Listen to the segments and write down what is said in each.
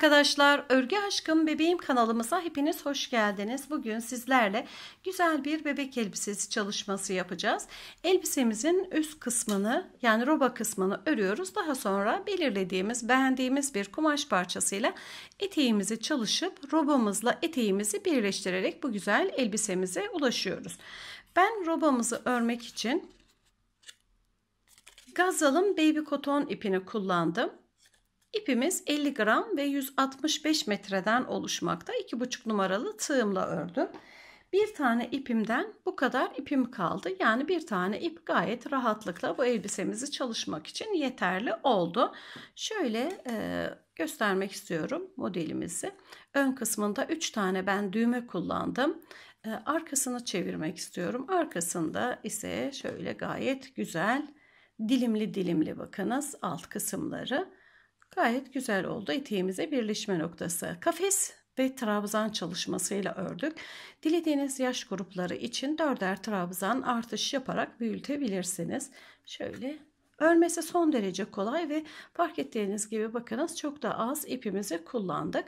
arkadaşlar, Örgü Aşkım Bebeğim kanalımıza hepiniz hoş geldiniz. Bugün sizlerle güzel bir bebek elbisesi çalışması yapacağız. Elbisemizin üst kısmını yani roba kısmını örüyoruz. Daha sonra belirlediğimiz, beğendiğimiz bir kumaş parçasıyla eteğimizi çalışıp robamızla eteğimizi birleştirerek bu güzel elbisemize ulaşıyoruz. Ben robamızı örmek için Gazalım baby koton ipini kullandım. İpimiz 50 gram ve 165 metreden oluşmakta. 2,5 numaralı tığımla ördüm. Bir tane ipimden bu kadar ipim kaldı. Yani bir tane ip gayet rahatlıkla bu elbisemizi çalışmak için yeterli oldu. Şöyle e, göstermek istiyorum modelimizi. Ön kısmında 3 tane ben düğme kullandım. E, arkasını çevirmek istiyorum. Arkasında ise şöyle gayet güzel dilimli dilimli bakınız alt kısımları Gayet güzel oldu eteğimize birleşme noktası. Kafes ve trabzan çalışmasıyla ördük. Dilediğiniz yaş grupları için dörder trabzan artış yaparak büyütebilirsiniz. Şöyle örmesi son derece kolay ve fark ettiğiniz gibi bakınız çok da az ipimizi kullandık.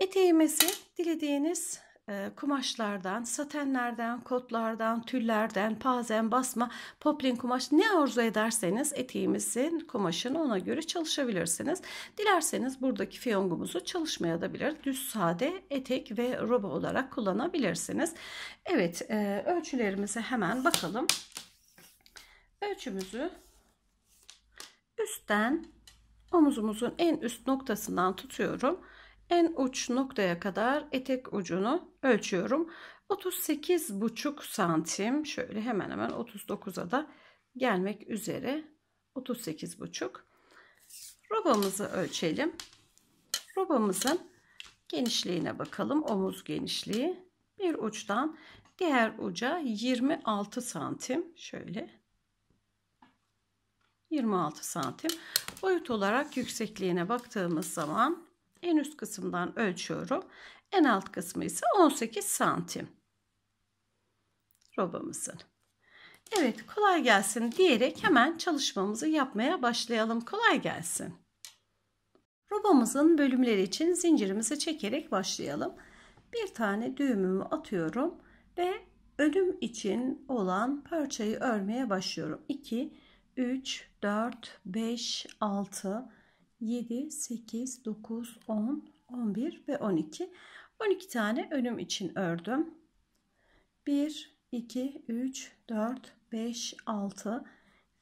Eteğimizi dilediğiniz ee, kumaşlardan, satenlerden, kotlardan, tüllerden, pazen, basma, poplin kumaş ne arzu ederseniz etiğimizin kumaşını ona göre çalışabilirsiniz. Dilerseniz buradaki fiyongumuzu çalışmaya da bilir. Düz sade etek ve roba olarak kullanabilirsiniz. Evet e, ölçülerimize hemen bakalım. Ölçümüzü üstten omuzumuzun en üst noktasından tutuyorum en uç noktaya kadar etek ucunu ölçüyorum. 38,5 santim şöyle hemen hemen 39'a da gelmek üzere 38,5 robamızı ölçelim. Robamızın genişliğine bakalım. Omuz genişliği bir uçtan diğer uca 26 santim şöyle 26 santim boyut olarak yüksekliğine baktığımız zaman en üst kısımdan ölçüyorum. En alt kısmı ise 18 santim. Robamızın. Evet kolay gelsin diyerek hemen çalışmamızı yapmaya başlayalım. Kolay gelsin. Robamızın bölümleri için zincirimizi çekerek başlayalım. Bir tane düğümümü atıyorum ve önüm için olan parçayı örmeye başlıyorum. 2, 3, 4, 5, 6, 7, 8, 9, 10, 11 ve 12. 12 tane önüm için ördüm. 1, 2, 3, 4, 5, 6,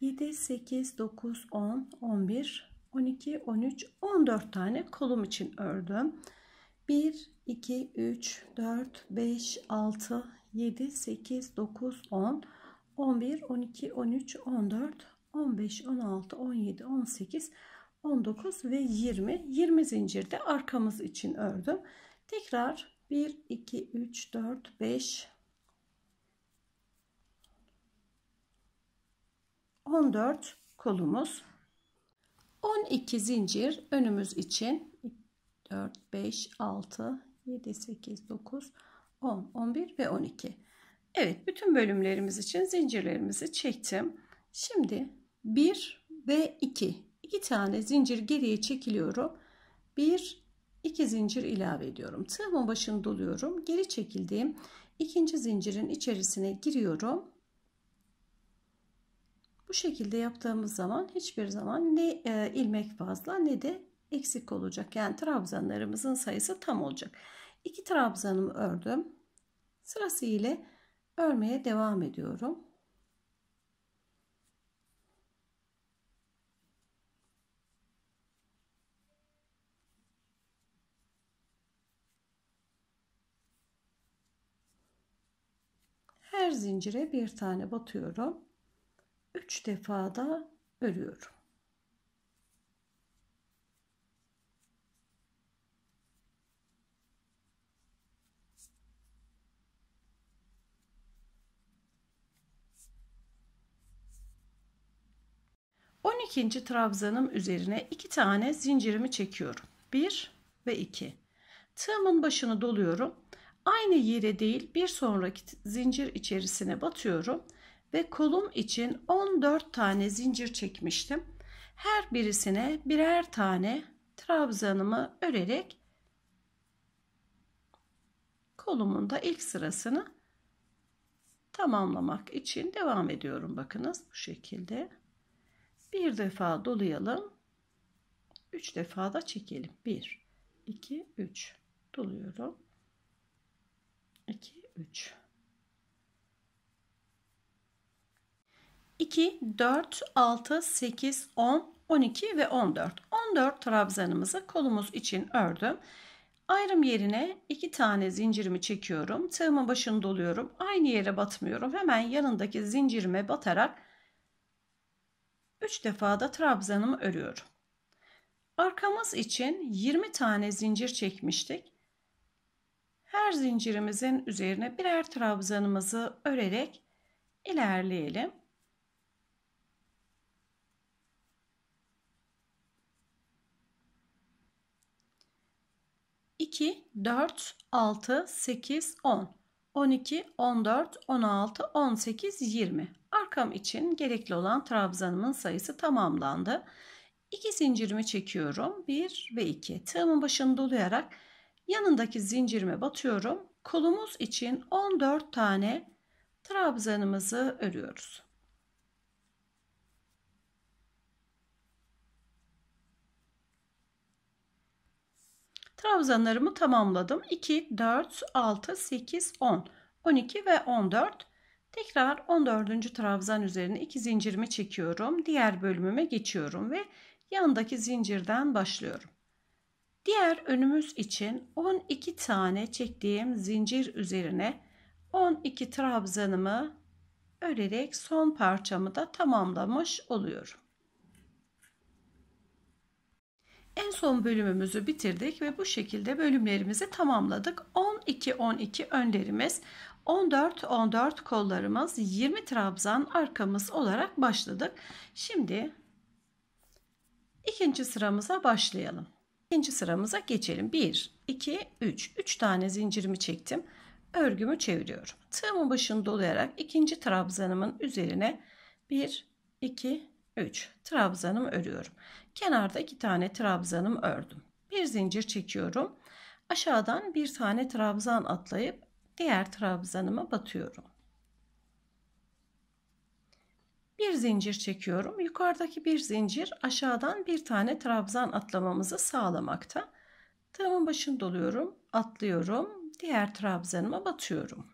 7, 8, 9, 10, 11, 12, 13, 14 tane kolum için ördüm. 1, 2, 3, 4, 5, 6, 7, 8, 9, 10, 11, 12, 13, 14, 15, 16, 17, 18, 19. 19 ve 20. 20 zincirde arkamız için ördüm. Tekrar 1, 2, 3, 4, 5, 14 kolumuz. 12 zincir önümüz için 4, 5, 6, 7, 8, 9, 10, 11 ve 12. Evet bütün bölümlerimiz için zincirlerimizi çektim. Şimdi 1 ve 2 2 tane zincir geriye çekiliyorum. 1 2 zincir ilave ediyorum. Tığımın başını doluyorum. Geri çekildiğim ikinci zincirin içerisine giriyorum. Bu şekilde yaptığımız zaman hiçbir zaman ne e, ilmek fazla ne de eksik olacak. Yani trabzanlarımızın sayısı tam olacak. İki trabzanımı ördüm. sırasıyla örmeye devam ediyorum. her zincire bir tane batıyorum. 3 defa da örüyorum. On ikinci trabzanım üzerine iki tane zincirimi çekiyorum. Bir ve iki. Tığımın başını doluyorum. Aynı yere değil bir sonraki zincir içerisine batıyorum ve kolum için 14 tane zincir çekmiştim. Her birisine birer tane trabzanımı örerek kolumun da ilk sırasını tamamlamak için devam ediyorum. Bakınız bu şekilde. Bir defa dolayalım. 3 defa da çekelim. 1 2 3 doluyorum. 2 3 2 4 6 8 10 12 ve 14 14 trabzanımızı kolumuz için ördüm ayrım yerine 2 tane zincirimi çekiyorum tığımın başını doluyorum aynı yere batmıyorum hemen yanındaki zincirime batarak 3 defa da trabzanımı örüyorum arkamız için 20 tane zincir çekmiştik her zincirimizin üzerine birer trabzanımızı örerek ilerleyelim. İki, dört, altı, sekiz, on, on iki, on dört, on altı, on sekiz, yirmi. Arkam için gerekli olan trabzanımın sayısı tamamlandı. İki zincirimi çekiyorum. Bir ve iki. Tığımın başını dolayarak Yanındaki zincirime batıyorum. Kolumuz için 14 tane trabzanımızı örüyoruz. Trabzanlarımı tamamladım. 2, 4, 6, 8, 10, 12 ve 14. Tekrar 14. trabzan üzerine 2 zincirimi çekiyorum. Diğer bölümüme geçiyorum ve yandaki zincirden başlıyorum. Diğer önümüz için 12 tane çektiğim zincir üzerine 12 trabzanımı örerek son parçamı da tamamlamış oluyorum. En son bölümümüzü bitirdik ve bu şekilde bölümlerimizi tamamladık. 12 12 önlerimiz, 14 14 kollarımız, 20 trabzan arkamız olarak başladık. Şimdi ikinci sıramıza başlayalım. İkinci sıramıza geçelim. 1, 2, 3. 3 tane zincirimi çektim. Örgümü çeviriyorum. Tığımın başını dolayarak ikinci trabzanımın üzerine 1, 2, 3 trabzanımı örüyorum. Kenarda 2 tane trabzanım ördüm. Bir zincir çekiyorum. Aşağıdan bir tane trabzan atlayıp diğer trabzanıma batıyorum bir zincir çekiyorum. Yukarıdaki bir zincir aşağıdan bir tane trabzan atlamamızı sağlamakta. Tığımın başını doluyorum, atlıyorum, diğer trabzanıma batıyorum.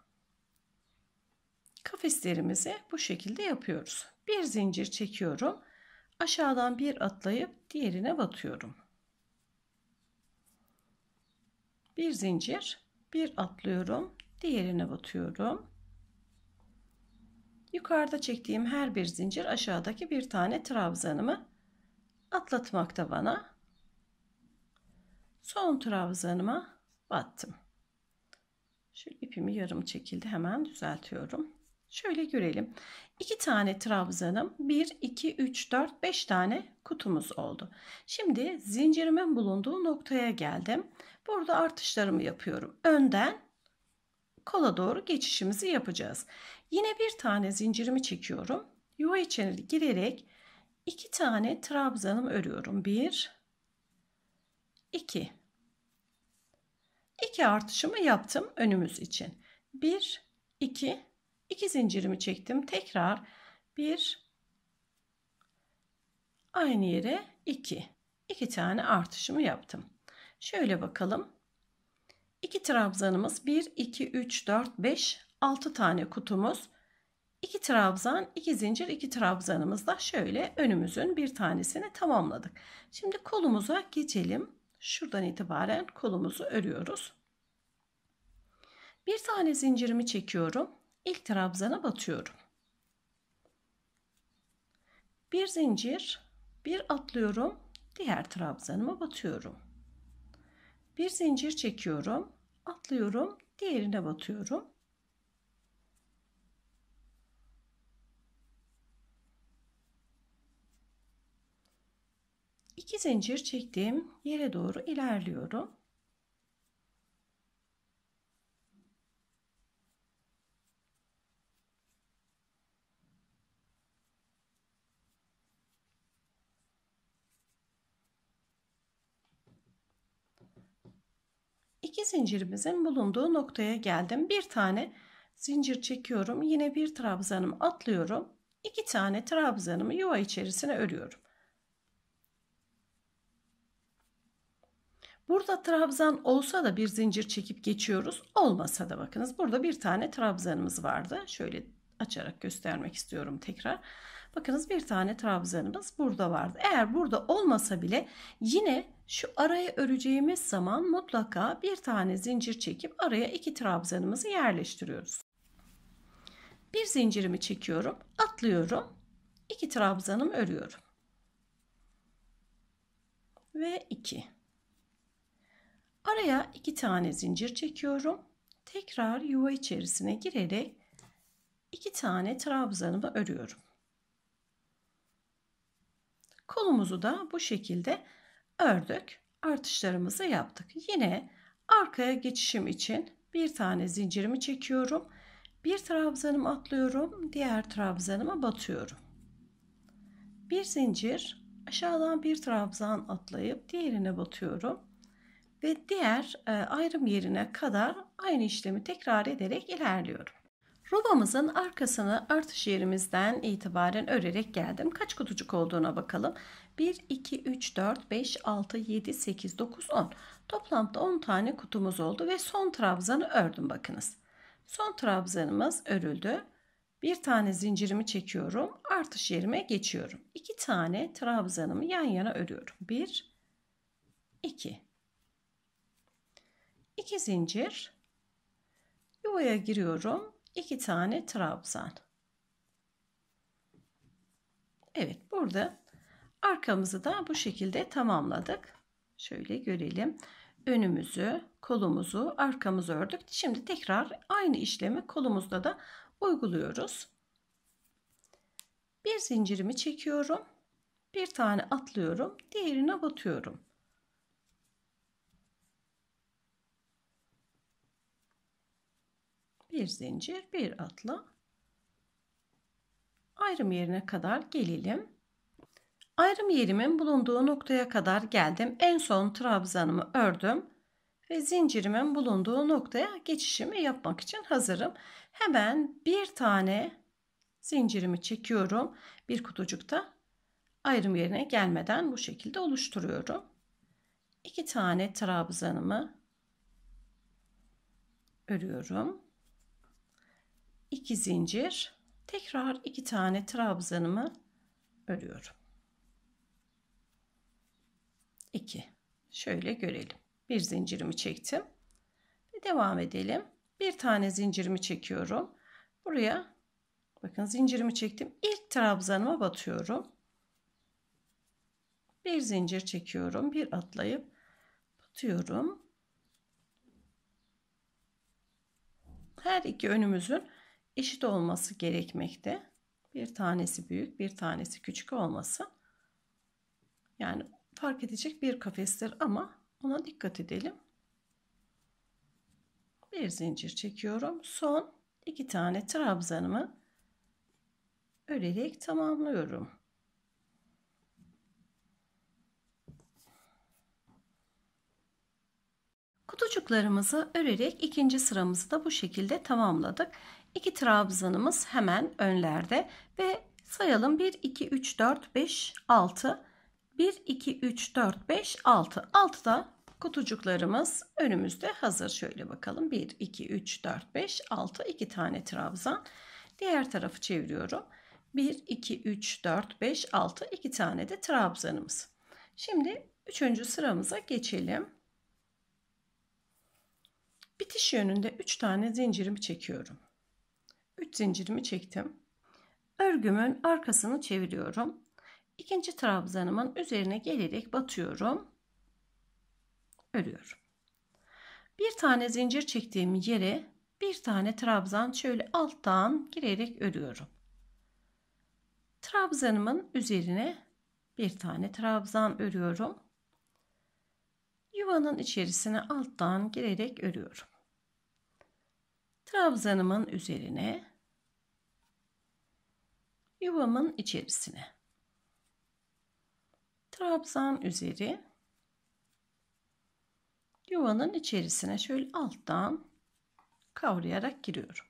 Kafeslerimizi bu şekilde yapıyoruz. Bir zincir çekiyorum. Aşağıdan bir atlayıp diğerine batıyorum. Bir zincir, bir atlıyorum, diğerine batıyorum. Yukarıda çektiğim her bir zincir aşağıdaki bir tane trabzanımı atlatmakta bana. Son trabzanıma battım. Şu ipimi yarım çekildi. Hemen düzeltiyorum. Şöyle görelim. 2 tane trabzanım 1, 2, 3, 4, 5 tane kutumuz oldu. Şimdi zincirimin bulunduğu noktaya geldim. Burada artışlarımı yapıyorum. Önden kola doğru geçişimizi yapacağız. Yine bir tane zincirimi çekiyorum. Yuva içine girerek iki tane trabzanım örüyorum. Bir, iki. İki artışımı yaptım önümüz için. Bir, iki, İki zincirimi çektim. Tekrar bir, aynı yere iki. İki tane artışımı yaptım. Şöyle bakalım. İki trabzanımız 1, 2, 3, 4, 5, 6 tane kutumuz. 2 trabzan, 2 zincir, 2 da şöyle önümüzün bir tanesini tamamladık. Şimdi kolumuza geçelim. Şuradan itibaren kolumuzu örüyoruz. Bir tane zincirimi çekiyorum. İlk trabzana batıyorum. Bir zincir, bir atlıyorum. Diğer trabzanıma batıyorum. Bir zincir çekiyorum, atlıyorum, diğerine batıyorum. 2 zincir çektiğim yere doğru ilerliyorum. İki zincirimizin bulunduğu noktaya geldim. Bir tane zincir çekiyorum. Yine bir trabzanım atlıyorum. İki tane trabzanımı yuva içerisine örüyorum. Burada trabzan olsa da bir zincir çekip geçiyoruz. Olmasa da bakınız burada bir tane trabzanımız vardı. Şöyle açarak göstermek istiyorum tekrar. Bakınız bir tane trabzanımız burada vardı. Eğer burada olmasa bile yine şu araya öreceğimiz zaman mutlaka bir tane zincir çekip araya iki trabzanımızı yerleştiriyoruz. Bir zincirimi çekiyorum, atlıyorum, iki trabzanım örüyorum. Ve iki. Araya iki tane zincir çekiyorum. Tekrar yuva içerisine girerek iki tane trabzanımı örüyorum. Kolumuzu da bu şekilde ördük. Artışlarımızı yaptık. Yine arkaya geçişim için bir tane zincirimi çekiyorum. Bir trabzanımı atlıyorum. Diğer trabzanıma batıyorum. Bir zincir aşağıdan bir trabzan atlayıp diğerine batıyorum ve diğer e, ayrım yerine kadar aynı işlemi tekrar ederek ilerliyorum. Robamızın arkasını artış yerimizden itibaren örerek geldim. Kaç kutucuk olduğuna bakalım. 1, 2, 3, 4, 5, 6, 7, 8, 9, 10. Toplamda 10 tane kutumuz oldu ve son trabzanı ördüm bakınız. Son trabzanımız örüldü. Bir tane zincirimi çekiyorum. Artış yerime geçiyorum. İki tane trabzanımı yan yana örüyorum. 1, 2. 2 zincir yuvaya giriyorum. 2 tane trabzan. Evet burada arkamızı da bu şekilde tamamladık. Şöyle görelim. Önümüzü, kolumuzu, arkamızı ördük. Şimdi tekrar aynı işlemi kolumuzda da uyguluyoruz. Bir zincirimi çekiyorum. Bir tane atlıyorum. Diğerine batıyorum. bir zincir bir atla ayrım yerine kadar gelelim. Ayrım yerimin bulunduğu noktaya kadar geldim. En son trabzanımı ördüm ve zincirimin bulunduğu noktaya geçişimi yapmak için hazırım. Hemen bir tane zincirimi çekiyorum. Bir kutucukta ayrım yerine gelmeden bu şekilde oluşturuyorum. İki tane trabzanımı örüyorum. 2 zincir tekrar 2 tane trabzanımı örüyorum 2 şöyle görelim bir zincirimi çektim ve devam edelim bir tane zincirimi çekiyorum buraya bakın zincirimi çektim İlk trabzanıma batıyorum bir zincir çekiyorum bir atlayıp batıyorum her iki önümüzün eşit olması gerekmekte. Bir tanesi büyük, bir tanesi küçük olması. Yani fark edecek bir kafestir ama ona dikkat edelim. Bir zincir çekiyorum. Son iki tane trabzanımı örerek tamamlıyorum. Kutucuklarımızı örerek ikinci sıramızı da bu şekilde tamamladık. İki trabzanımız hemen önlerde ve sayalım 1 2 3 4 5 6 1 2 3 4 5 6 6 da kutucuklarımız önümüzde hazır şöyle bakalım 1 2 3 4 5 6 2 tane trabzan diğer tarafı çeviriyorum 1 2 3 4 5 6 2 tane de trabzanımız şimdi üçüncü sıramıza geçelim bitiş yönünde 3 tane zincirimi çekiyorum 3 zincirimi çektim. Örgümün arkasını çeviriyorum. İkinci trabzanımın üzerine gelerek batıyorum. Örüyorum. Bir tane zincir çektiğim yere bir tane trabzan şöyle alttan girerek örüyorum. Trabzanımın üzerine bir tane trabzan örüyorum. Yuvanın içerisine alttan girerek örüyorum trabzanımın üzerine yuvamın içerisine trabzan üzeri yuvanın içerisine şöyle alttan kavrayarak giriyorum.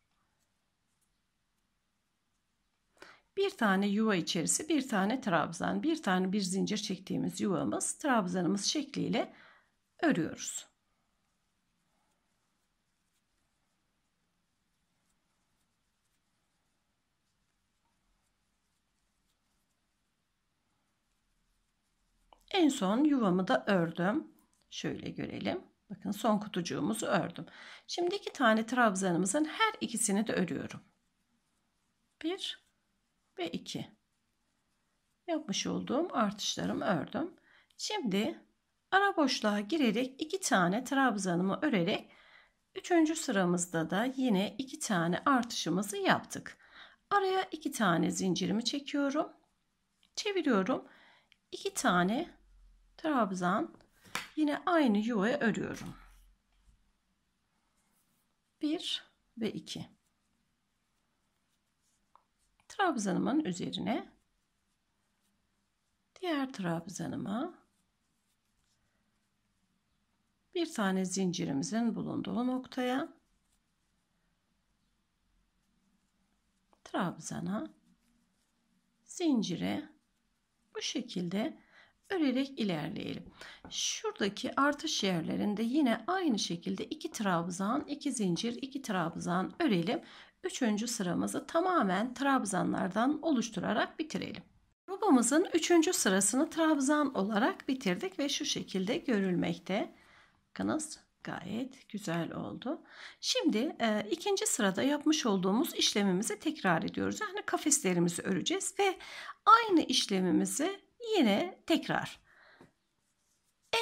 Bir tane yuva içerisi, bir tane trabzan, bir tane bir zincir çektiğimiz yuvamız, trabzanımız şekliyle örüyoruz. En son yuvamı da ördüm. Şöyle görelim. Bakın son kutucuğumuzu ördüm. Şimdi iki tane trabzanımızın her ikisini de örüyorum. Bir ve iki. Yapmış olduğum artışlarımı ördüm. Şimdi ara boşluğa girerek iki tane trabzanımı örerek üçüncü sıramızda da yine iki tane artışımızı yaptık. Araya iki tane zincirimi çekiyorum. Çeviriyorum. iki tane trabzan yine aynı yuvaya örüyorum. 1 ve 2. Trabzanımın üzerine diğer trabzanıma bir tane zincirimizin bulunduğu noktaya trabzana zincire bu şekilde örerek ilerleyelim. Şuradaki artış yerlerinde yine aynı şekilde iki trabzan, iki zincir, iki trabzan örelim. Üçüncü sıramızı tamamen trabzanlardan oluşturarak bitirelim. Rubamızın üçüncü sırasını trabzan olarak bitirdik ve şu şekilde görülmekte. Bakınız gayet güzel oldu. Şimdi e, ikinci sırada yapmış olduğumuz işlemimizi tekrar ediyoruz. Yani kafeslerimizi öreceğiz ve aynı işlemimizi Yine tekrar.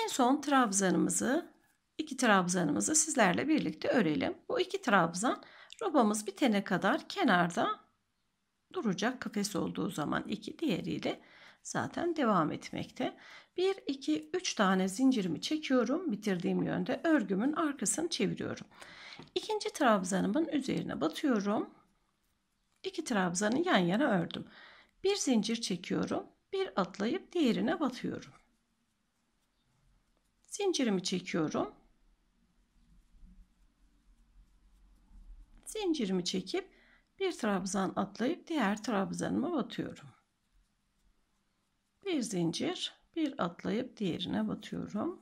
En son trabzanımızı, iki trabzanımızı sizlerle birlikte örelim. Bu iki trabzan robamız bitene kadar kenarda duracak kafes olduğu zaman iki diğeriyle zaten devam etmekte. 1, 2, 3 tane zincirimi çekiyorum. Bitirdiğim yönde örgümün arkasını çeviriyorum. İkinci trabzanımın üzerine batıyorum. İki trabzanı yan yana ördüm. Bir zincir çekiyorum bir atlayıp diğerine batıyorum. Zincirimi çekiyorum. Zincirimi çekip bir trabzan atlayıp diğer trabzanıma batıyorum. Bir zincir, bir atlayıp diğerine batıyorum.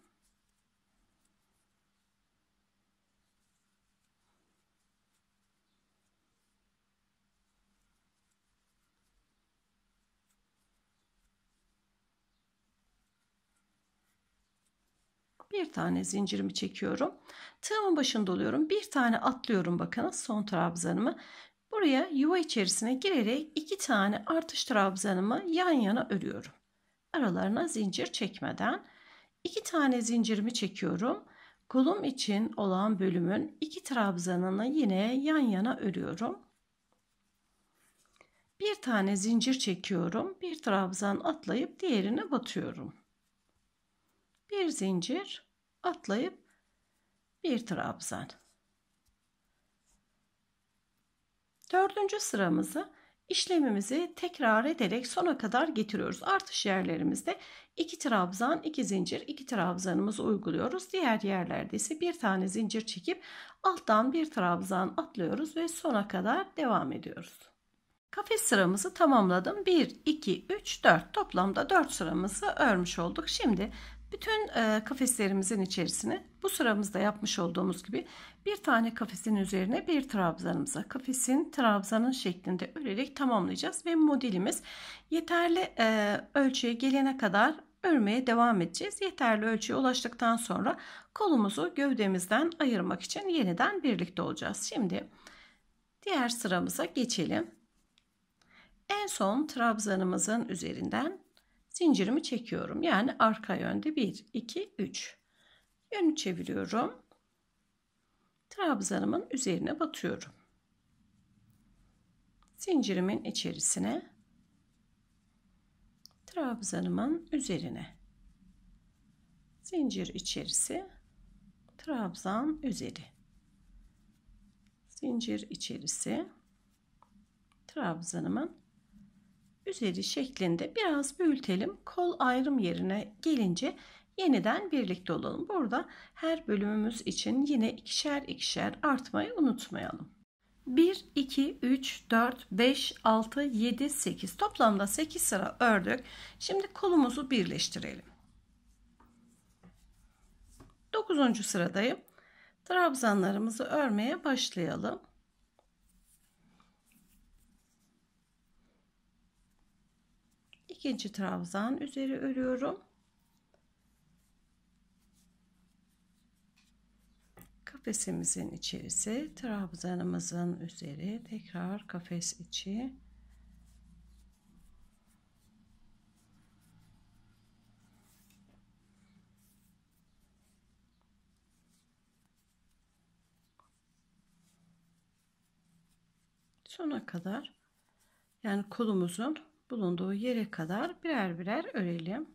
bir tane zincirimi çekiyorum. Tığımın başını doluyorum, Bir tane atlıyorum Bakın, son trabzanımı. Buraya yuva içerisine girerek iki tane artış trabzanımı yan yana örüyorum. Aralarına zincir çekmeden iki tane zincirimi çekiyorum. Kolum için olan bölümün iki trabzanını yine yan yana örüyorum. Bir tane zincir çekiyorum. Bir trabzan atlayıp diğerine batıyorum bir zincir atlayıp bir trabzan. Dördüncü sıramızı işlemimizi tekrar ederek sona kadar getiriyoruz. Artış yerlerimizde 2 trabzan, 2 zincir, 2 trabzanımızı uyguluyoruz. Diğer yerlerde ise bir tane zincir çekip alttan bir trabzan atlıyoruz ve sona kadar devam ediyoruz. Kafes sıramızı tamamladım. 1, 2, 3, 4 toplamda 4 sıramızı örmüş olduk. Şimdi bütün e, kafeslerimizin içerisine bu sıramızda yapmış olduğumuz gibi bir tane kafesin üzerine bir trabzanımıza kafesin trabzanın şeklinde örerek tamamlayacağız ve modelimiz yeterli e, ölçüye gelene kadar örmeye devam edeceğiz. Yeterli ölçüye ulaştıktan sonra kolumuzu gövdemizden ayırmak için yeniden birlikte olacağız. Şimdi diğer sıramıza geçelim. En son trabzanımızın üzerinden zincirimi çekiyorum. Yani arka yönde 1, 2, 3. Yönü çeviriyorum. Trabzanımın üzerine batıyorum. Zincirimin içerisine trabzanımın üzerine zincir içerisi trabzan üzeri zincir içerisi trabzanımın üzeri şeklinde biraz büyütelim. Kol ayrım yerine gelince yeniden birlikte olalım. Burada her bölümümüz için yine ikişer ikişer artmayı unutmayalım. 1, 2, 3, 4, 5, 6, 7, 8 toplamda 8 sıra ördük. Şimdi kolumuzu birleştirelim. 9. sıradayım. Trabzanlarımızı örmeye başlayalım. ikinci trabzan üzeri örüyorum. Kafesimizin içerisi trabzanımızın üzeri tekrar kafes içi sona kadar yani kolumuzun bulunduğu yere kadar birer birer örelim.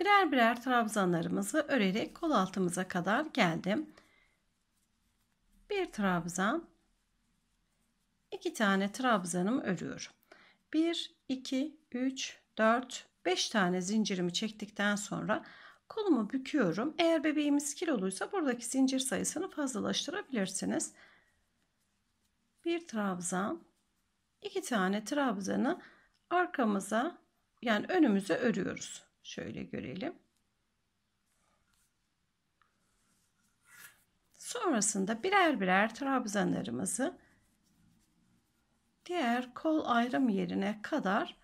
Birer birer trabzanlarımızı örerek kol altımıza kadar geldim. Bir trabzan, iki tane trabzanım örüyorum. 1, 2, 3, 4, 5 tane zincirimi çektikten sonra kolumu büküyorum. Eğer bebeğimiz kiloluysa buradaki zincir sayısını fazlalaştırabilirsiniz. Bir trabzan, iki tane trabzanı arkamıza yani önümüze örüyoruz. Şöyle görelim. Sonrasında birer birer trabzanlarımızı diğer kol ayrım yerine kadar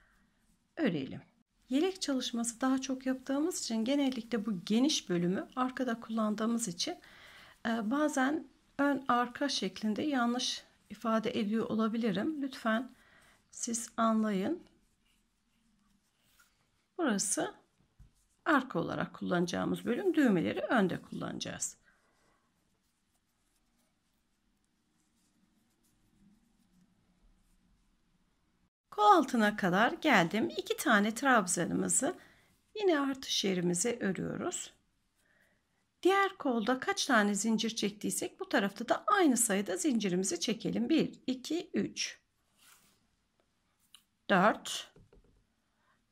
örelim. Yelek çalışması daha çok yaptığımız için genellikle bu geniş bölümü arkada kullandığımız için e, bazen ön arka şeklinde yanlış ifade ediyor olabilirim. Lütfen siz anlayın. Burası arka olarak kullanacağımız bölüm. Düğmeleri önde kullanacağız. Kol altına kadar geldim. İki tane trabzanımızı yine artış yerimize örüyoruz. Diğer kolda kaç tane zincir çektiysek bu tarafta da aynı sayıda zincirimizi çekelim. 1, 2, 3, 4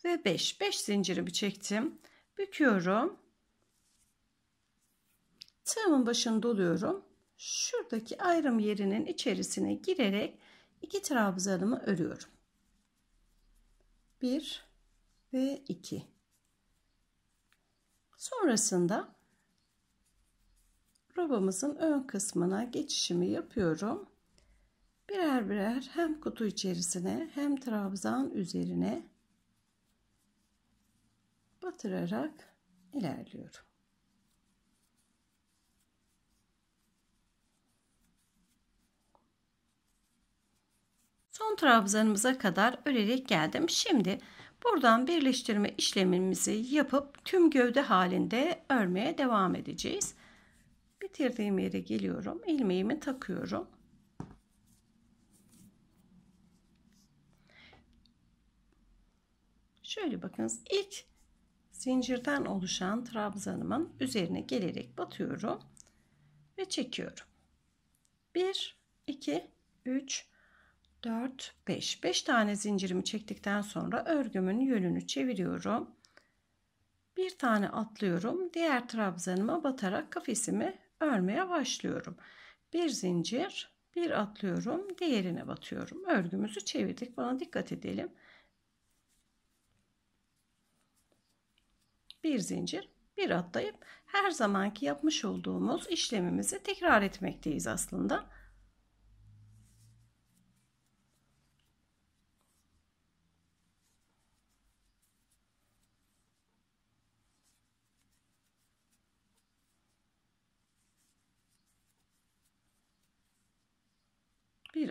ve 5. 5 zincirimi çektim. Büküyorum. Tığımın başını doluyorum. Şuradaki ayrım yerinin içerisine girerek iki trabzanımı örüyorum. 1 ve 2 sonrasında robamızın ön kısmına geçişimi yapıyorum birer birer hem kutu içerisine hem trabzan üzerine batırarak ilerliyorum Son trabzanımıza kadar örerek geldim. Şimdi buradan birleştirme işlemimizi yapıp tüm gövde halinde örmeye devam edeceğiz. Bitirdiğim yere geliyorum. ilmeğimi takıyorum. Şöyle bakınız ilk zincirden oluşan trabzanımın üzerine gelerek batıyorum ve çekiyorum. 1 2 3 4, 5. 5 tane zincirimi çektikten sonra örgümün yönünü çeviriyorum. Bir tane atlıyorum. Diğer trabzanıma batarak kafesimi örmeye başlıyorum. Bir zincir, bir atlıyorum, diğerine batıyorum. Örgümüzü çevirdik. Bana dikkat edelim. Bir zincir, bir atlayıp her zamanki yapmış olduğumuz işlemimizi tekrar etmekteyiz aslında.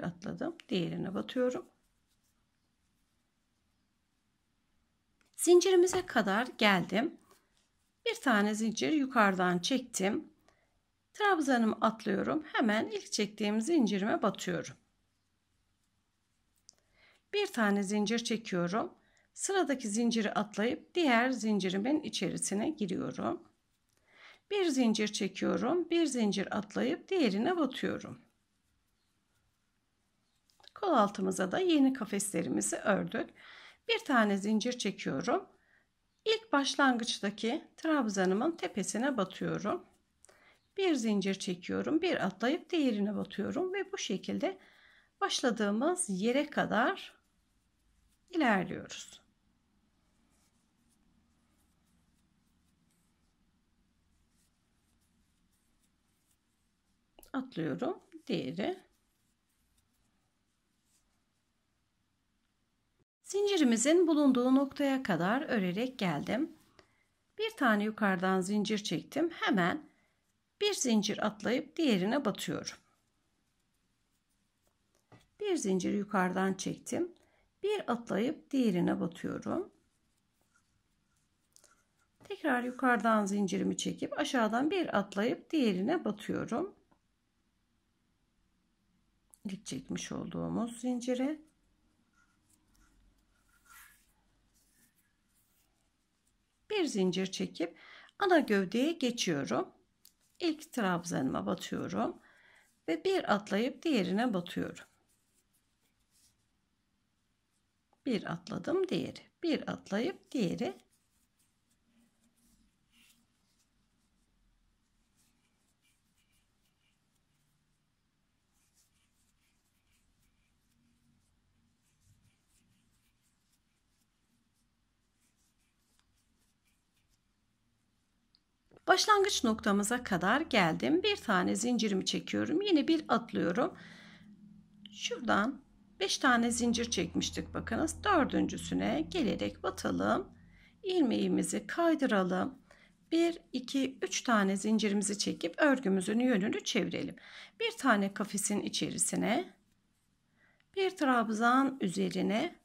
atladım. Diğerine batıyorum. Zincirimize kadar geldim. Bir tane zincir yukarıdan çektim. Trabzanımı atlıyorum. Hemen ilk çektiğim zincirime batıyorum. Bir tane zincir çekiyorum. Sıradaki zinciri atlayıp diğer zincirimin içerisine giriyorum. Bir zincir çekiyorum. Bir zincir atlayıp diğerine batıyorum. Kol altımıza da yeni kafeslerimizi ördük. Bir tane zincir çekiyorum. İlk başlangıçtaki trabzanımın tepesine batıyorum. Bir zincir çekiyorum. Bir atlayıp diğerine batıyorum ve bu şekilde başladığımız yere kadar ilerliyoruz. Atlıyorum. Diğeri Zincirimizin bulunduğu noktaya kadar örerek geldim. Bir tane yukarıdan zincir çektim. Hemen bir zincir atlayıp diğerine batıyorum. Bir zincir yukarıdan çektim. Bir atlayıp diğerine batıyorum. Tekrar yukarıdan zincirimi çekip aşağıdan bir atlayıp diğerine batıyorum. İlk çekmiş olduğumuz zincire bir zincir çekip ana gövdeye geçiyorum. İlk trabzanıma batıyorum ve bir atlayıp diğerine batıyorum. Bir atladım diğeri, bir atlayıp diğeri Başlangıç noktamıza kadar geldim. Bir tane zincirimi çekiyorum. Yine bir atlıyorum. Şuradan 5 tane zincir çekmiştik bakınız. Dördüncüsüne gelerek batalım. Ilmeğimizi kaydıralım. 1, 2, 3 tane zincirimizi çekip örgümüzün yönünü çevirelim. Bir tane kafesin içerisine bir trabzan üzerine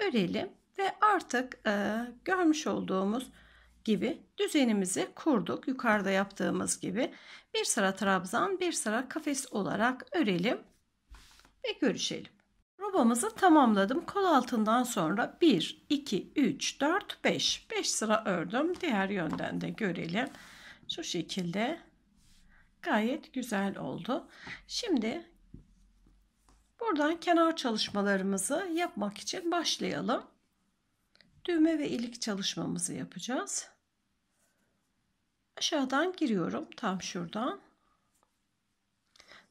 örelim ve artık e, görmüş olduğumuz gibi düzenimizi kurduk. Yukarıda yaptığımız gibi bir sıra trabzan bir sıra kafes olarak örelim ve görüşelim. Robamızı tamamladım. Kol altından sonra 1, 2, 3, 4, 5. 5 sıra ördüm. Diğer yönden de görelim. Şu şekilde gayet güzel oldu. Şimdi buradan kenar çalışmalarımızı yapmak için başlayalım. Düğme ve ilik çalışmamızı yapacağız. Aşağıdan giriyorum tam şuradan.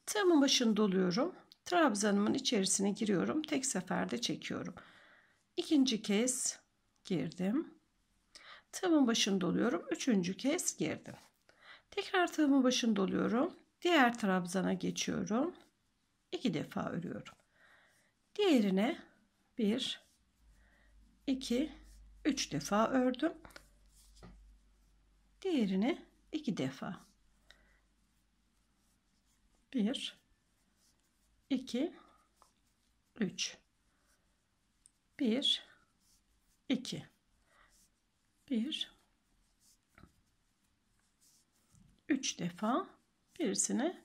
Tığımın başını doluyorum. Trabzanımın içerisine giriyorum. Tek seferde çekiyorum. İkinci kez girdim. Tığımın başını doluyorum. Üçüncü kez girdim. Tekrar tığımın başını doluyorum. Diğer trabzana geçiyorum. iki defa örüyorum. Diğerine bir, iki, üç defa ördüm diğerini iki defa. Bir, iki, üç. Bir, iki. Bir, üç defa birisine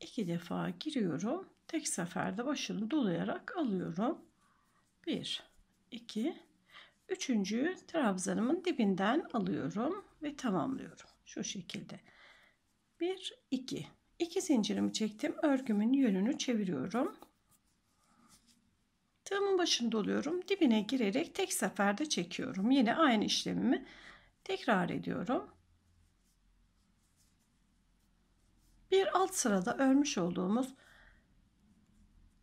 iki defa giriyorum. Tek seferde başını dolayarak alıyorum. Bir, iki, üçüncüyü trabzanımın dibinden alıyorum ve tamamlıyorum. Şu şekilde. 1 2 2 zincirimi çektim. Örgümün yönünü çeviriyorum. Tığımın başında oluyorum. Dibine girerek tek seferde çekiyorum. Yine aynı işlemimi tekrar ediyorum. Bir alt sırada örmüş olduğumuz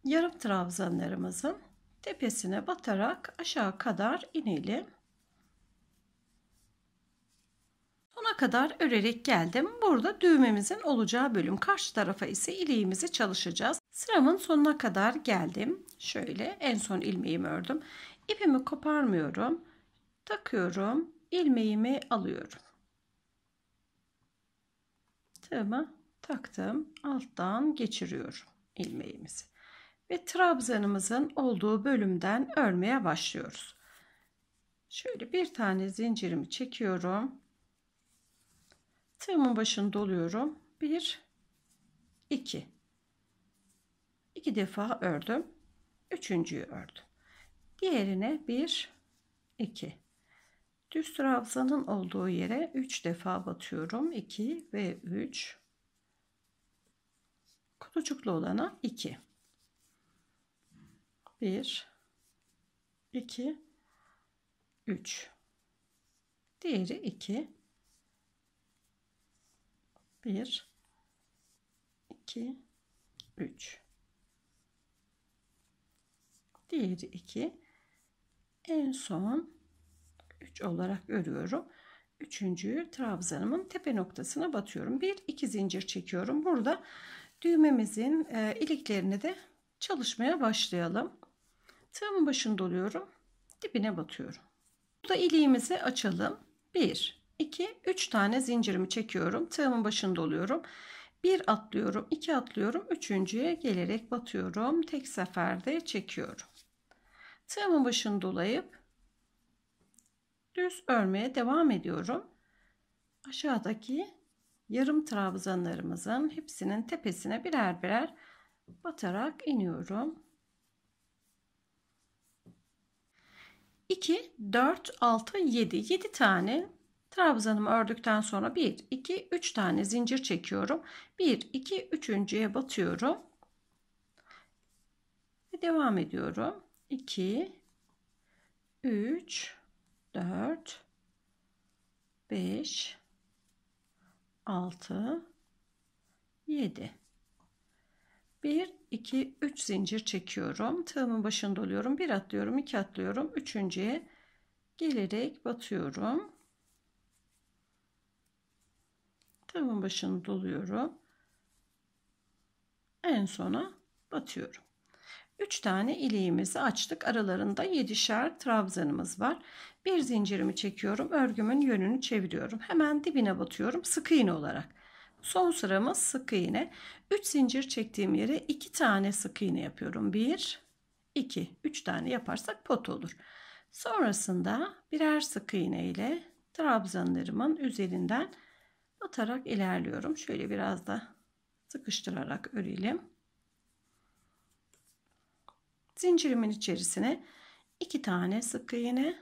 yarım trabzanlarımızın tepesine batarak aşağı kadar inelim. Sona kadar örerek geldim. Burada düğmemizin olacağı bölüm. Karşı tarafa ise iliğimizi çalışacağız. Sıramın sonuna kadar geldim. Şöyle en son ilmeğimi ördüm. İpimi koparmıyorum. Takıyorum. ilmeğimi alıyorum. Tığıma taktım. Alttan geçiriyorum ilmeğimizi. Ve trabzanımızın olduğu bölümden örmeye başlıyoruz. Şöyle bir tane zincirimi çekiyorum. Tığımın başını doluyorum. 1 2 2 defa ördüm. Üçüncüyü ördüm. Diğerine 1 2 Düz trabzanın olduğu yere 3 defa batıyorum. 2 ve 3 Kutucuklu olana 2 1 2 3 Diğeri 2 1 2 3 diğeri 2 en son 3 olarak örüyorum üçüncüyü trabzanımın tepe noktasına batıyorum bir iki zincir çekiyorum burada düğmemizin e, iliklerini de çalışmaya başlayalım tığımın başını doluyorum dibine batıyorum burada iliğimizi açalım 1 2, 3 tane zincirimi çekiyorum. Tığımın başında oluyorum. 1 atlıyorum, 2 atlıyorum, 3.ye gelerek batıyorum. Tek seferde çekiyorum. Tığımın başını dolayıp düz örmeye devam ediyorum. Aşağıdaki yarım trabzanlarımızın hepsinin tepesine birer birer batarak iniyorum. 2, 4, 6, 7. 7 tane Trabzanımı ördükten sonra 1, 2, 3 tane zincir çekiyorum. 1, 2, 3.ye batıyorum. Ve devam ediyorum. 2, 3, 4, 5, 6, 7. 1, 2, 3 zincir çekiyorum. Tığımın başında oluyorum 1 atlıyorum, 2 atlıyorum. Üçüncüye gelerek batıyorum. tığımın başını doluyorum. En sona batıyorum. 3 tane iliğimizi açtık. Aralarında 7'şer trabzanımız var. Bir zincirimi çekiyorum. Örgümün yönünü çeviriyorum. Hemen dibine batıyorum. Sık iğne olarak. Son sıramız sık iğne. 3 zincir çektiğim yere 2 tane sık iğne yapıyorum. 1 2 3 tane yaparsak pot olur. Sonrasında birer sık iğne ile trabzanlarımın üzerinden Atarak ilerliyorum. Şöyle biraz da sıkıştırarak örelim. Zincirimin içerisine iki tane sık iğne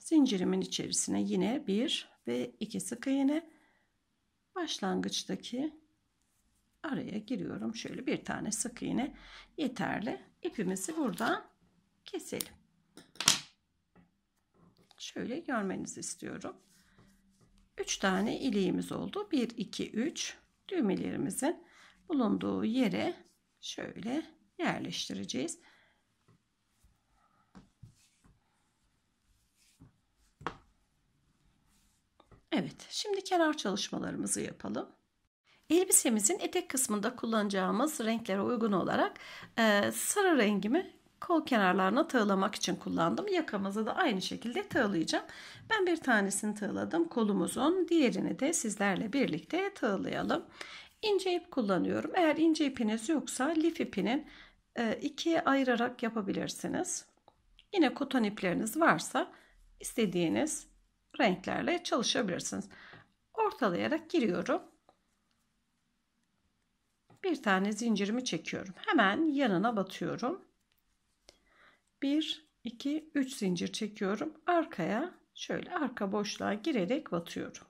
zincirimin içerisine yine bir ve iki sık iğne başlangıçtaki araya giriyorum. Şöyle bir tane sık iğne yeterli. İpimizi buradan keselim. Şöyle görmenizi istiyorum. 3 tane iliğimiz oldu. 1, 2, 3 düğmelerimizin bulunduğu yere şöyle yerleştireceğiz. Evet, şimdi kenar çalışmalarımızı yapalım. Elbisemizin etek kısmında kullanacağımız renklere uygun olarak e, sarı rengimi kol kenarlarına tığlamak için kullandım. Yakamızı da aynı şekilde tığlayacağım. Ben bir tanesini tığladım kolumuzun. Diğerini de sizlerle birlikte tığlayalım. İnce ip kullanıyorum. Eğer ince ipiniz yoksa lif ipinin e, ikiye ayırarak yapabilirsiniz. Yine koton ipleriniz varsa istediğiniz renklerle çalışabilirsiniz. Ortalayarak giriyorum. Bir tane zincirimi çekiyorum. Hemen yanına batıyorum. 1, 2, 3 zincir çekiyorum. Arkaya şöyle arka boşluğa girerek batıyorum.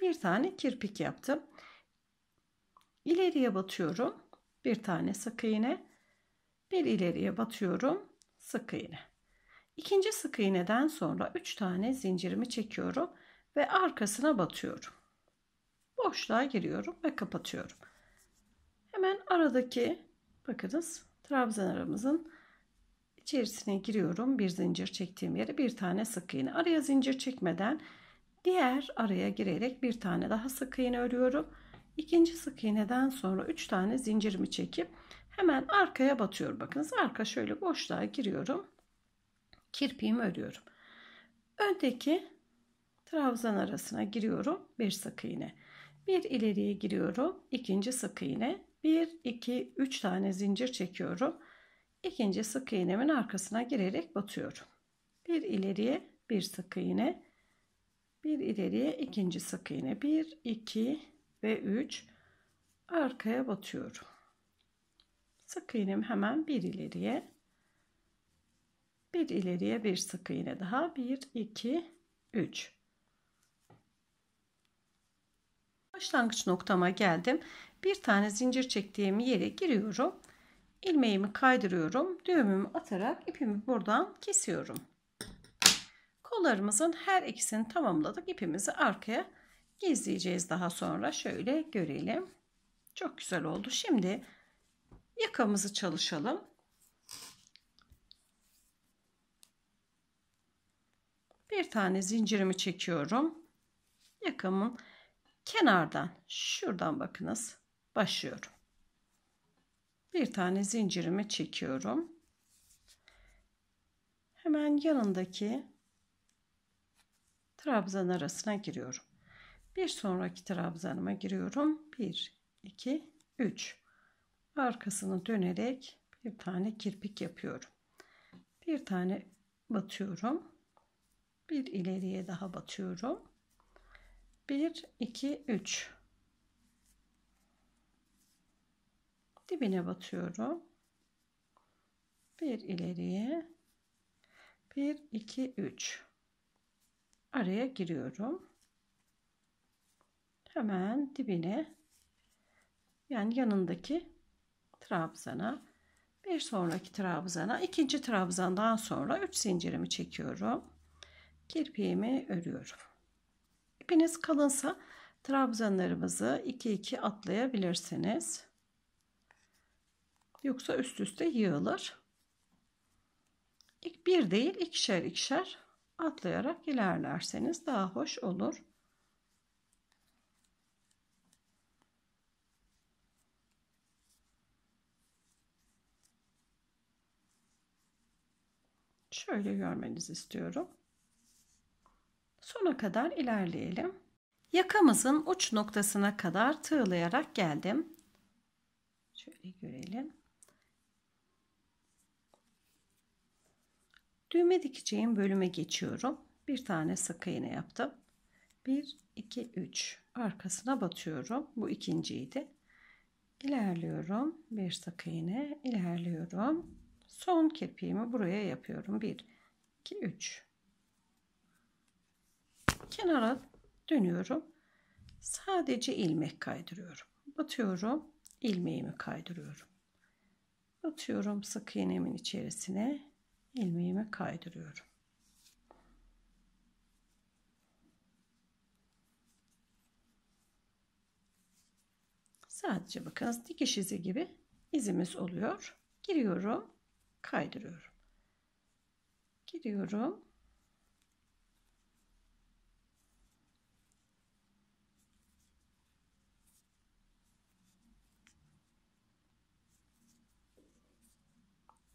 Bir tane kirpik yaptım. İleriye batıyorum. Bir tane sık iğne. Bir ileriye batıyorum. Sık iğne. İkinci sık iğneden sonra 3 tane zincirimi çekiyorum ve arkasına batıyorum. Boşluğa giriyorum ve kapatıyorum. Hemen aradaki bakınız trabzan aramızın içerisine giriyorum. Bir zincir çektiğim yere bir tane sık iğne. Araya zincir çekmeden diğer araya girerek bir tane daha sık iğne örüyorum. İkinci sık iğneden sonra 3 tane zincirimi çekip hemen arkaya batıyorum. Bakınız arka şöyle boşluğa giriyorum. Kirpiğimi örüyorum. Öndeki trabzan arasına giriyorum. Bir sık iğne. Bir ileriye giriyorum. ikinci sık iğne. 1, 2, 3 tane zincir çekiyorum. İkinci sık iğnemin arkasına girerek batıyorum. Bir ileriye bir sık iğne. Bir ileriye ikinci sık iğne. 1, 2 ve 3 arkaya batıyorum. Sık iğnemi hemen bir ileriye. Bir ileriye bir sık iğne daha. 1, 2, 3. Başlangıç noktama geldim bir tane zincir çektiğim yere giriyorum. ilmeğimi kaydırıyorum. Düğümümü atarak ipimi buradan kesiyorum. Kollarımızın her ikisini tamamladık. İpimizi arkaya gizleyeceğiz daha sonra. Şöyle görelim. Çok güzel oldu. Şimdi yakamızı çalışalım. Bir tane zincirimi çekiyorum. Yakamın kenardan şuradan bakınız başlıyorum. Bir tane zincirimi çekiyorum. Hemen yanındaki trabzan arasına giriyorum. Bir sonraki trabzanıma giriyorum. 1 2 3 arkasını dönerek bir tane kirpik yapıyorum. Bir tane batıyorum. Bir ileriye daha batıyorum. 1 2 3 dibine batıyorum. Bir ileriye. bir iki üç. araya giriyorum. Hemen dibine yani yanındaki trabzana bir sonraki trabzana ikinci trabzandan sonra üç zincirimi çekiyorum. Kirpiğimi örüyorum. İpiniz kalınsa trabzanlarımızı 2 2 atlayabilirsiniz. Yoksa üst üste yığılır. İlk bir değil ikişer ikişer atlayarak ilerlerseniz daha hoş olur. Şöyle görmenizi istiyorum. Sona kadar ilerleyelim. Yakamızın uç noktasına kadar tığlayarak geldim. Şöyle görelim. Düğme dikeceğim bölüme geçiyorum. Bir tane sık iğne yaptım. 1, 2, 3. Arkasına batıyorum. Bu ikinciydi. İlerliyorum. Bir sık iğne. ilerliyorum. Son kirpiğimi buraya yapıyorum. 1, 2, 3. Kenara dönüyorum. Sadece ilmek kaydırıyorum. Batıyorum. ilmeğimi kaydırıyorum. Batıyorum sık iğnemin içerisine ilmeğime kaydırıyorum. Sadece bakınız dikiş izi gibi izimiz oluyor. Giriyorum, kaydırıyorum. Giriyorum,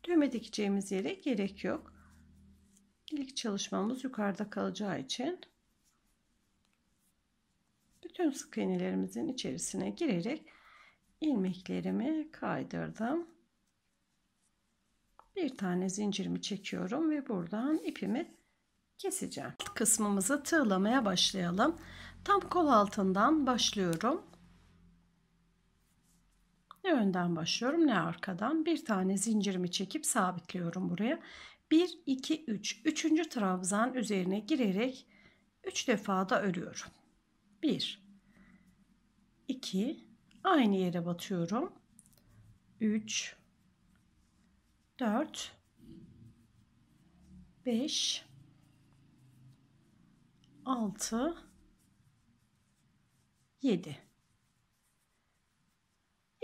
Düğme dikeceğimiz yere gerek yok. İlk çalışmamız yukarıda kalacağı için bütün sık iğnelerimizin içerisine girerek ilmeklerimi kaydırdım. Bir tane zincirimi çekiyorum ve buradan ipimi keseceğim. Kısmımızı tığlamaya başlayalım. Tam kol altından başlıyorum. Ne önden başlıyorum ne arkadan. Bir tane zincirimi çekip sabitliyorum buraya. 1, 2, 3. Üçüncü trabzan üzerine girerek 3 defa da örüyorum. 1, 2, aynı yere batıyorum. 3, 4, 5, 6, 7.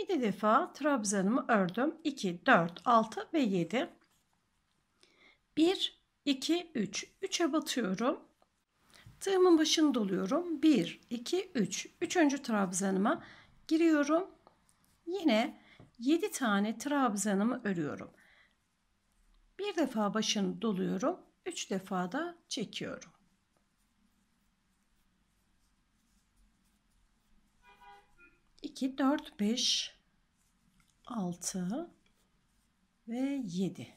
7 defa trabzanımı ördüm. 2, 4, 6 ve 7. 1, 2, 3. 3'e batıyorum. Tığımın başını doluyorum. 1, 2, 3. 3. trabzanıma giriyorum. Yine 7 tane trabzanımı örüyorum. Bir defa başını doluyorum. 3 defa da çekiyorum. 2, 4, 5, 6 ve 7.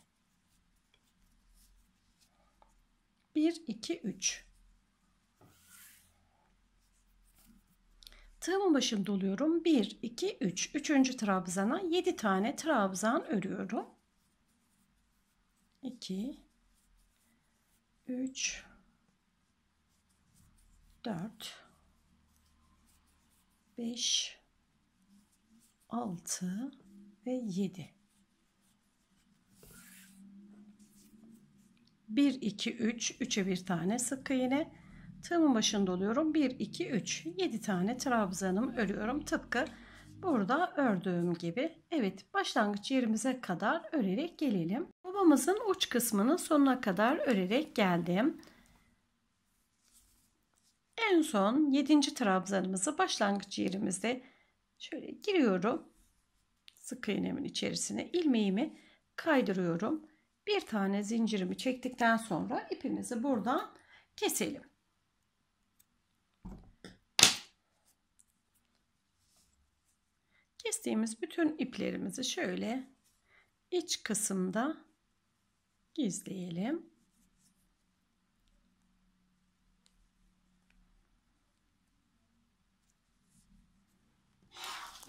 1, 2, 3. Tığımın başını doluyorum. 1, 2, 3. Üçüncü trabzana 7 tane trabzan örüyorum. 2, 3, 4, 5, 6 ve 7. 1 2 3 3'e bir tane sık iğne tığımın başında oluyorum 1 2 3 7 tane trabzanım örüyorum tıpkı burada ördüğüm gibi evet başlangıç yerimize kadar örerek gelelim babamızın uç kısmının sonuna kadar örerek geldim en son 7. trabzanımızı başlangıç yerimizde Şöyle giriyorum. Sık iğnemin içerisine ilmeğimi kaydırıyorum. Bir tane zincirimi çektikten sonra ipimizi buradan keselim. Kestiğimiz bütün iplerimizi şöyle iç kısımda gizleyelim.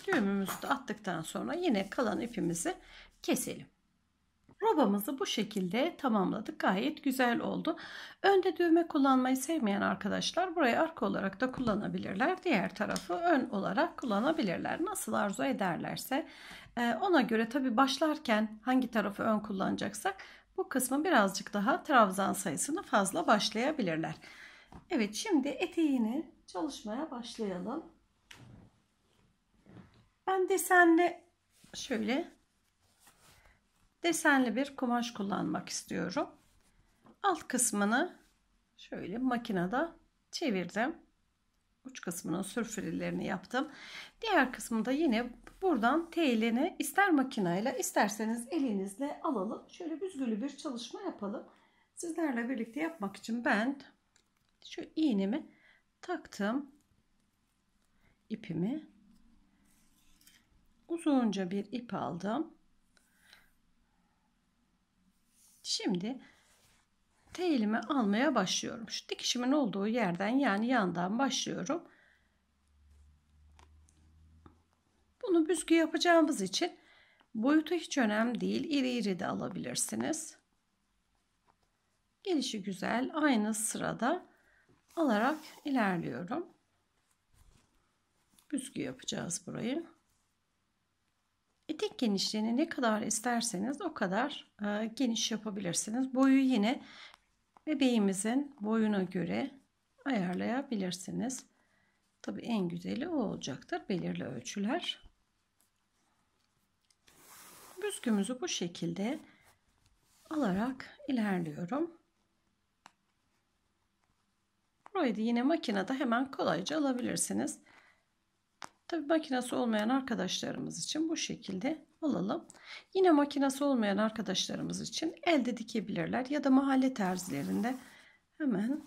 düğümümüzü de attıktan sonra yine kalan ipimizi keselim. Robamızı bu şekilde tamamladık. Gayet güzel oldu. Önde düğme kullanmayı sevmeyen arkadaşlar burayı arka olarak da kullanabilirler. Diğer tarafı ön olarak kullanabilirler. Nasıl arzu ederlerse. Ee, ona göre tabi başlarken hangi tarafı ön kullanacaksak bu kısmı birazcık daha trabzan sayısını fazla başlayabilirler. Evet şimdi eteğini çalışmaya başlayalım. Ben desenli şöyle desenli bir kumaş kullanmak istiyorum. Alt kısmını şöyle makinede çevirdim. Uç kısmının sürfürlerini yaptım. Diğer kısmında yine buradan telini ister makinayla isterseniz elinizle alalım. Şöyle büzgülü bir çalışma yapalım. Sizlerle birlikte yapmak için ben şu iğnemi taktım. ipimi uzunca bir ip aldım. Şimdi telimi almaya başlıyorum. Şu dikişimin olduğu yerden yani yandan başlıyorum. Bunu büzgü yapacağımız için boyutu hiç önemli değil. İri iri de alabilirsiniz. Gelişi güzel aynı sırada alarak ilerliyorum. Büzgü yapacağız burayı. Etek genişliğini ne kadar isterseniz o kadar e, geniş yapabilirsiniz. Boyu yine bebeğimizin boyuna göre ayarlayabilirsiniz. Tabi en güzeli o olacaktır. Belirli ölçüler. Büskümüzü bu şekilde alarak ilerliyorum. Burayı da yine makinede hemen kolayca alabilirsiniz. Tabi makinesi olmayan arkadaşlarımız için bu şekilde alalım. Yine makinesi olmayan arkadaşlarımız için elde dikebilirler ya da mahalle terzilerinde hemen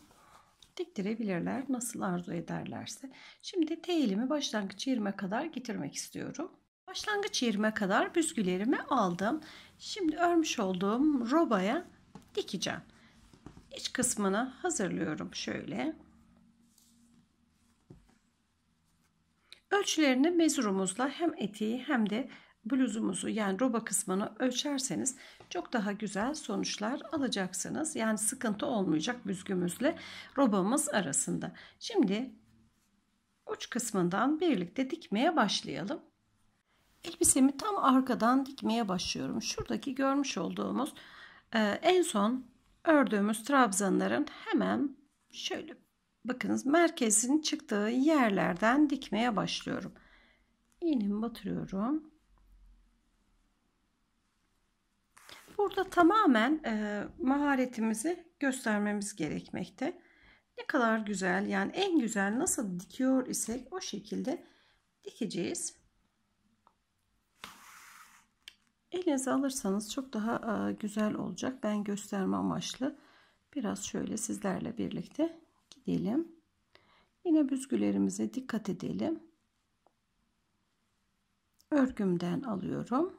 diktirebilirler nasıl arzu ederlerse. Şimdi teyelimi başlangıç yerime kadar getirmek istiyorum. Başlangıç yerime kadar büzgülerimi aldım. Şimdi örmüş olduğum robaya dikeceğim. İç kısmını hazırlıyorum şöyle. Ölçülerini mezurumuzla hem eteği hem de bluzumuzu yani roba kısmını ölçerseniz çok daha güzel sonuçlar alacaksınız. Yani sıkıntı olmayacak büzgümüzle robamız arasında. Şimdi uç kısmından birlikte dikmeye başlayalım. Elbisemi tam arkadan dikmeye başlıyorum. Şuradaki görmüş olduğumuz e, en son ördüğümüz trabzanların hemen şöyle Bakınız merkezin çıktığı yerlerden dikmeye başlıyorum. İğnemi batırıyorum. Burada tamamen e, maharetimizi göstermemiz gerekmekte. Ne kadar güzel yani en güzel nasıl dikiyor isek o şekilde dikeceğiz. Elinize alırsanız çok daha e, güzel olacak. Ben gösterme amaçlı biraz şöyle sizlerle birlikte ekleyelim. Yine büzgülerimize dikkat edelim. Örgümden alıyorum.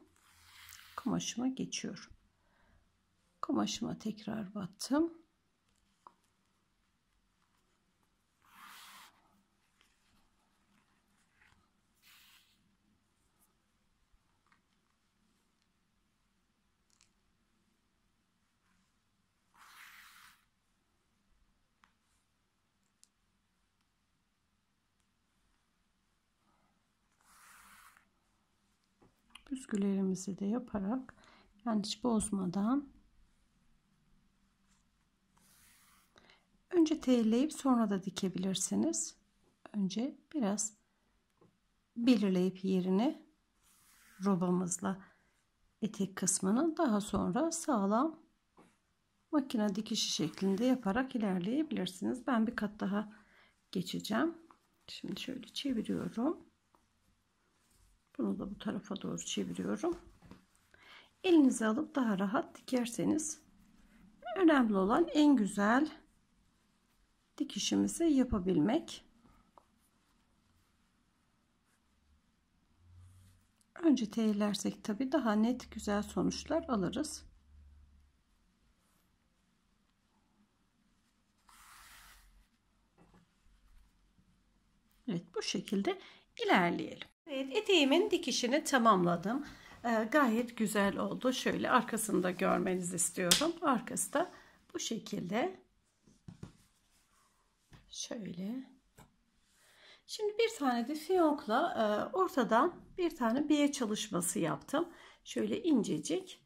Kumaşıma geçiyorum. Kumaşıma tekrar battım. püsküllerimizi de yaparak yani hiç bozmadan önce telleyip sonra da dikebilirsiniz. Önce biraz belirleyip yerini robamızla etek kısmını daha sonra sağlam makine dikişi şeklinde yaparak ilerleyebilirsiniz. Ben bir kat daha geçeceğim. Şimdi şöyle çeviriyorum. Bunu da bu tarafa doğru çeviriyorum. Elinize alıp daha rahat dikerseniz önemli olan en güzel dikişimizi yapabilmek. Önce teyillersek tabi daha net güzel sonuçlar alırız. Evet bu şekilde ilerleyelim. Evet eteğimin dikişini tamamladım. Ee, gayet güzel oldu. Şöyle arkasını da görmenizi istiyorum. Arkası da bu şekilde. Şöyle. Şimdi bir tane de fiyonkla e, ortadan bir tane biye çalışması yaptım. Şöyle incecik.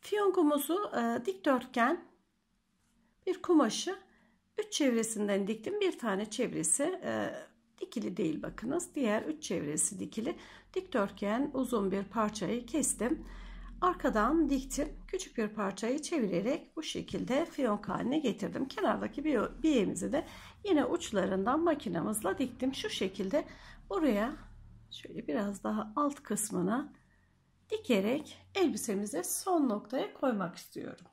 Fiyonkumuzu e, dikdörtgen bir kumaşı 3 çevresinden diktim. Bir tane çevresi e, Dikili değil bakınız. Diğer üç çevresi dikili. Dikdörtgen uzun bir parçayı kestim. Arkadan diktim. Küçük bir parçayı çevirerek bu şekilde fiyonk haline getirdim. Kenardaki bir biyemizi de yine uçlarından makinamızla diktim. Şu şekilde buraya şöyle biraz daha alt kısmına dikerek elbisemize son noktaya koymak istiyorum.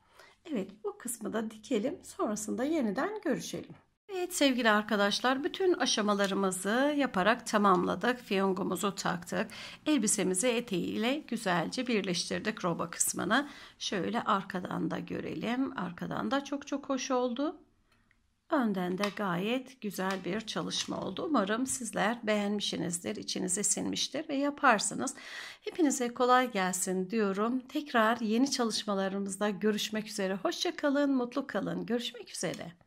Evet bu kısmı da dikelim sonrasında yeniden görüşelim. Evet sevgili arkadaşlar bütün aşamalarımızı yaparak tamamladık. Fiyongumuzu taktık. Elbisemizi eteğiyle güzelce birleştirdik roba kısmını. Şöyle arkadan da görelim. Arkadan da çok çok hoş oldu. Önden de gayet güzel bir çalışma oldu. Umarım sizler beğenmişsinizdir, içinize sinmiştir ve yaparsınız. Hepinize kolay gelsin diyorum. Tekrar yeni çalışmalarımızda görüşmek üzere. Hoşçakalın, mutlu kalın. Görüşmek üzere.